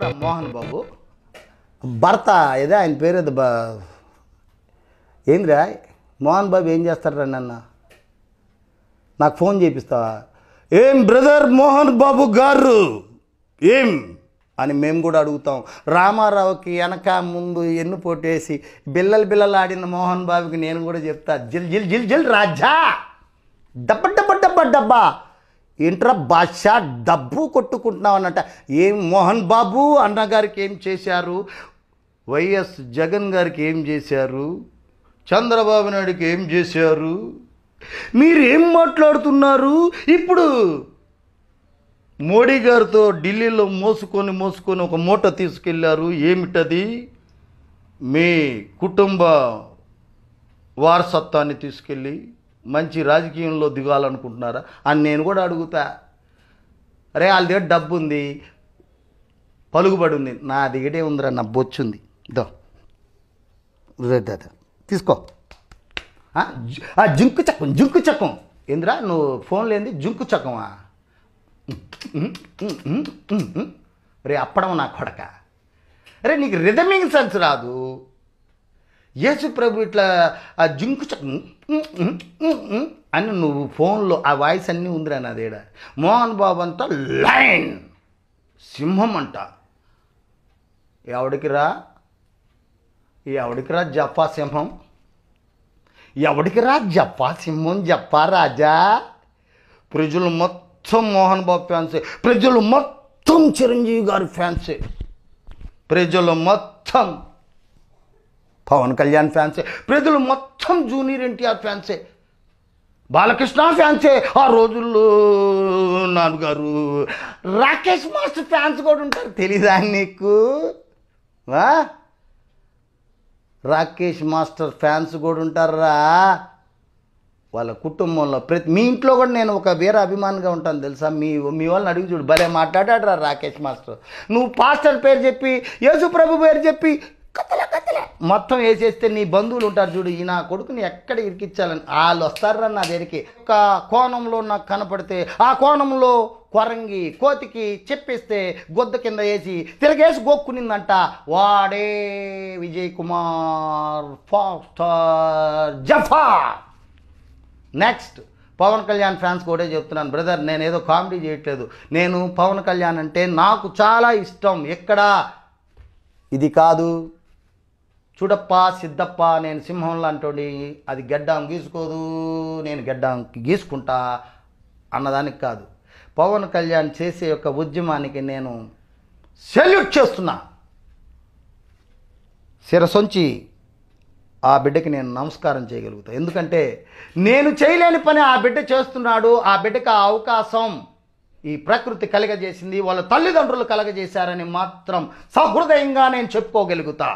doctor Mohan బాబు భర్త ఏదో ఆయన పేరు అది బా ఏంద్రా మోహన్ బాబు ఏం చేస్తాడు నన్న నాకు ఫోన్ చేపిస్తావా ఏం బ్రదర్ మోహన్ బాబు గారు ఏం అని మేము కూడా అడుగుతాం రామారావుకి వెనక ముందు ఎన్ను పోటేసి బిల్లలు బిల్లలు ఆడిన మోహన్ బాబుకి నేను కూడా చెప్తా జిల్ జిల్ జిల్ జిల్ రాజా డబ్బ డబ్బ డబ్బ డబ్బా ఇంట్రా భాష డబ్బు కొట్టుకుంటున్నామనంట ఏం మోహన్ బాబు అన్నగారికి ఏం చేశారు వైఎస్ జగన్ గారికి ఏం చేశారు చంద్రబాబు నాయుడికి ఏం చేశారు మీరేం మాట్లాడుతున్నారు ఇప్పుడు మోడీ గారితో ఢిల్లీలో మోసుకొని మోసుకొని ఒక మూట తీసుకెళ్లారు ఏమిటది మీ కుటుంబ వారసత్వాన్ని తీసుకెళ్ళి మంచి రాజకీయంలో దిగాలనుకుంటున్నారా అని నేను కూడా అడుగుతా అరే వాళ్ళ దగ్గర డబ్బు ఉంది పలుకుబడి ఉంది నా దిగటే ఉందిరా నా బొచ్చుంది దో తీసుకో ఆ జుంకు చక్కం జుంకు చక్కం ఏందిరా నువ్వు ఫోన్ లేని జుంకు చక్కమా రే అప్పడం నా కొడక రే నీకు రిథమింగ్ సెన్స్ రాదు యేసు ప్రభు ఇట్లా ఆ జింకు అని నువ్వు ఫోన్లో ఆ వాయిస్ అన్నీ ఉందిరా నా దేడ మోహన్ బాబు అంతా లైన్ సింహం అంట ఎవడికి రా ఎవడికి రా జప్పా సింహం ఎవడికి రా జప్పా సింహం జప్పా రాజా ప్రజలు మొత్తం మోహన్ బాబు ఫ్యాన్సే ప్రజలు మొత్తం చిరంజీవి గారి ఫ్యాన్సే ప్రజలు మొత్తం పవన్ కళ్యాణ్ ఫ్యాన్సే ప్రజలు మొత్తం జూనియర్ ఎన్టీఆర్ ఫ్యాన్సే బాలకృష్ణ ఫ్యాన్సే ఆ రోజుల్లో నాన్నగారు రాకేష్ మాస్టర్ ఫ్యాన్స్ కూడా ఉంటారు తెలీదా నీకు రాకేష్ మాస్టర్ ఫ్యాన్స్ కూడా ఉంటారా వాళ్ళ కుటుంబంలో ప్రతి మీ ఇంట్లో కూడా నేను ఒక వేరే అభిమానిగా ఉంటాను తెలుసా మీ మీ వాళ్ళని అడిగి చూడు భలే మాట్లాడాడు రాకేష్ మాస్టర్ నువ్వు పాస్టర్ పేరు చెప్పి ప్రభు పేరు చెప్పి మొత్తం వేసేస్తే నీ బంధువులు ఉంటారు చూడు ఈ నా కొడుకుని ఎక్కడ ఇరికిచ్చాలని వాళ్ళు వస్తారా నా దగ్గరికి కోణంలో నాకు కనపడితే ఆ కోణంలో కొరంగి కోతికి చెప్పేస్తే గొద్ద కింద వేసి తిరగేసి గోక్కునిందంట వాడే విజయ్ కుమార్ ఫాస్టర్ జఫా నెక్స్ట్ పవన్ కళ్యాణ్ ఫ్యాన్స్ కూడా చెప్తున్నాను బ్రదర్ నేను ఏదో కామెడీ చేయట్లేదు నేను పవన్ కళ్యాణ్ అంటే నాకు చాలా ఇష్టం ఎక్కడా ఇది కాదు చూడప్పా సిద్ధప్ప నేను సింహంలో అంటుండి అది గడ్డం గీసుకోదు నేను గడ్డం గీసుకుంటా అన్నదానికి కాదు పవన్ కళ్యాణ్ చేసే యొక్క ఉద్యమానికి నేను సెల్యూట్ చేస్తున్నా శిరసొంచి ఆ బిడ్డకి నేను నమస్కారం చేయగలుగుతా ఎందుకంటే నేను చేయలేని పని ఆ బిడ్డ చేస్తున్నాడు ఆ బిడ్డకి ఆ అవకాశం ఈ ప్రకృతి కలగజేసింది వాళ్ళ తల్లిదండ్రులు కలగజేశారని మాత్రం సహృదయంగా నేను చెప్పుకోగలుగుతా